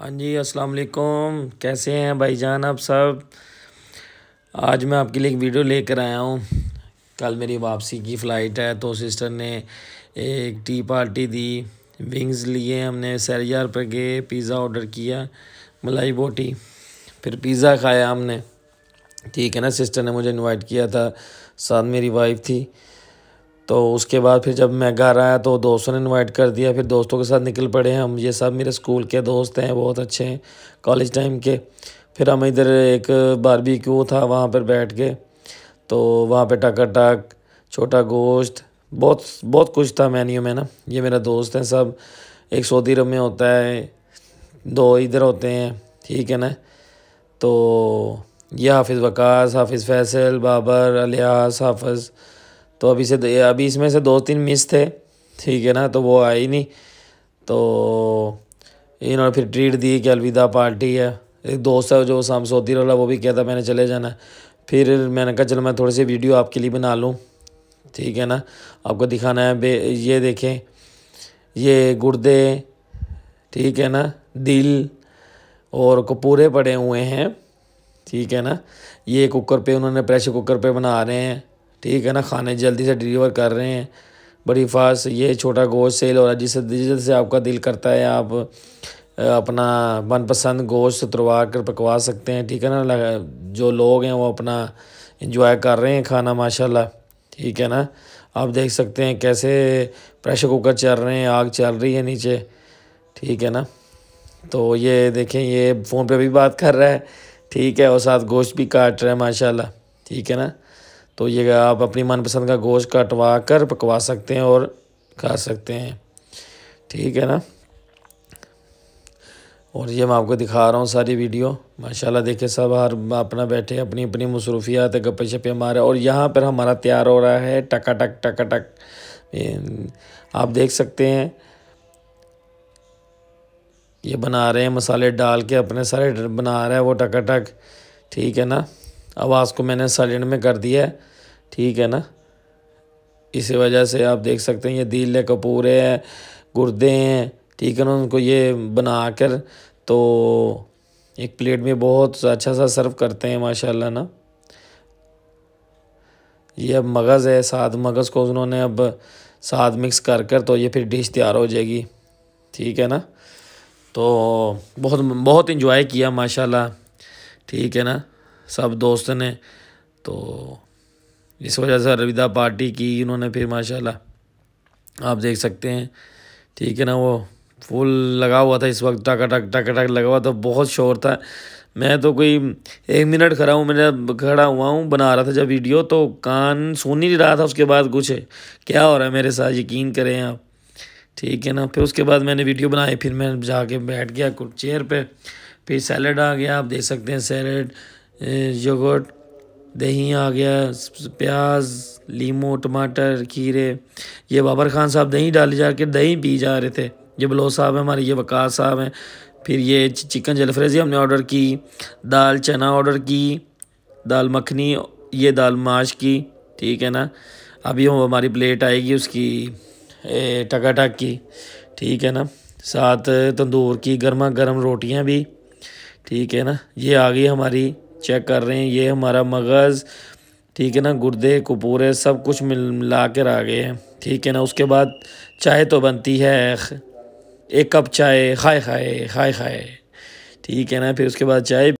हाँ जी अस्सलाम वालेकुम कैसे हैं भाईजान आप सब आज मैं आपके लिए एक वीडियो लेकर आया हूँ कल मेरी वापसी की फ़्लाइट है तो सिस्टर ने एक टी पार्टी दी विंग्स लिए हमने सैर पर गए पिज़्ज़ा ऑर्डर किया मलाई बोटी फिर पिज़्ज़ा खाया हमने ठीक है ना सिस्टर ने मुझे इनवाइट किया था साथ मेरी वाइफ थी तो उसके बाद फिर जब मैं घर आया तो दोस्तों ने इनवाइट कर दिया फिर दोस्तों के साथ निकल पड़े हम ये सब मेरे स्कूल के दोस्त हैं बहुत अच्छे हैं कॉलेज टाइम के फिर हम इधर एक बारबेक्यू था वहाँ पर बैठ के तो वहाँ पर टका टक छोटा गोश्त बहुत बहुत कुछ था मैन्यू में ना ये मेरा दोस्त है सब एक सऊदी अरब में होता है दो इधर होते हैं ठीक है ना तो ये हाफिज़ वकास हाफिज़ फैसल बाबर अलियास हाफज़ तो अभी से अभी इसमें से दो तीन मिस थे ठीक है ना तो वो आई नहीं तो इन्होंने फिर ट्रीट दी कि अलविदा पार्टी है एक दोस्त है जो शाम सोती रहा वो भी कहता मैंने चले जाना फिर मैंने कहा चलो मैं थोड़ी सी वीडियो आपके लिए बना लूँ ठीक है ना आपको दिखाना है बे ये देखें ये गुर्दे ठीक है ना दिल और कपूरे पड़े हुए हैं ठीक है ना ये कुकर पे उन्होंने प्रेशर कुकर पे बना रहे हैं ठीक है ना खाने जल्दी से डिलीवर कर रहे हैं बड़ी फास्ट ये छोटा गोश्त सेल हो रहा है जिससे जिससे आपका दिल करता है आप अपना मनपसंद गोश्त तुरवा कर पकवा सकते हैं ठीक है ना जो लोग हैं वो अपना इंजॉय कर रहे हैं खाना माशाल्लाह ठीक है ना आप देख सकते हैं कैसे प्रेशर कुकर चल रहे हैं आग चल रही है नीचे ठीक है ना तो ये देखें ये फ़ोन पे भी बात कर रहा है ठीक है और साथ गोश्त भी काट रहा है माशाल्लाह ठीक है ना तो ये आप अपनी मनपसंद का गोश्त कटवा कर पकवा सकते हैं और खा सकते हैं ठीक है ना और ये मैं आपको दिखा रहा हूँ सारी वीडियो माशाल्लाह देखिए सब हर अपना बैठे अपनी अपनी मसरूफियात गप्पे शप्पे हमारे और यहाँ पर हमारा तैयार हो रहा है टका टक टका टक आप देख सकते हैं ये बना रहे हैं मसाले डाल के अपने सारे बना रहे हैं वो टका टक ठीक है ना आवाज़ को मैंने साइलेंट में कर दिया है ठीक है ना इसी वजह से आप देख सकते हैं ये दिल कपूर है गुर्दे हैं ठीक है ना उनको ये बना कर तो एक प्लेट में बहुत अच्छा सा सर्व करते हैं माशाल्लाह ना ये अब मगज़ है साथ मगज़ को उन्होंने अब साथ मिक्स कर कर तो ये फिर डिश तैयार हो जाएगी ठीक है ना तो बहुत बहुत इन्जॉय किया माशाल्लाह ठीक है ना सब दोस्त ने तो इस वजह से अलविदा पार्टी की इन्होंने फिर माशाल्लाह आप देख सकते हैं ठीक है ना वो फुल लगा हुआ था इस वक्त टक टक टक टक लगा हुआ था बहुत शोर था मैं तो कोई एक मिनट खड़ा हूँ मैंने खड़ा हुआ हूँ बना रहा था जब वीडियो तो कान सुन ही नहीं रहा था उसके बाद कुछ क्या हो रहा है मेरे साथ यकीन करें आप ठीक है ना फिर उसके बाद मैंने वीडियो बनाई फिर मैं जाके बैठ गया चेयर पे फिर सैलड आ गया आप देख सकते हैं सैलड योगर्ट दही आ गया प्याज लीमू टमाटर खीरे ये बाबर खान साहब दही डाले जा कर दही पी जा रहे थे ये बलो साहब हैं हमारे ये वकास साहब हैं फिर ये चिकन जलफ्रेजी हमने ऑर्डर की दाल चना ऑर्डर की दाल मखनी ये दाल माश की ठीक है ना अभी हम हमारी प्लेट आएगी उसकी टक की ठीक है ना साथ तंदूर की गर्मा गर्म रोटियां भी ठीक है ना ये आ गई हमारी चेक कर रहे हैं ये हमारा मगज़ ठीक है ना गुर्दे कपूरे सब कुछ मिल मिला कर आ गए हैं ठीक है ना उसके बाद चाय तो बनती है एक कप चाय खाए खाए खाए खाए ठीक है ना फिर उसके बाद चाय